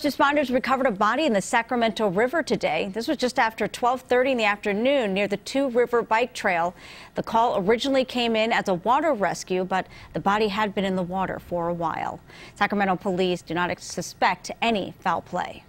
First responders recovered a body in the Sacramento River today. This was just after 12:30 in the afternoon near the Two River Bike Trail. The call originally came in as a water rescue, but the body had been in the water for a while. Sacramento police do not suspect any foul play.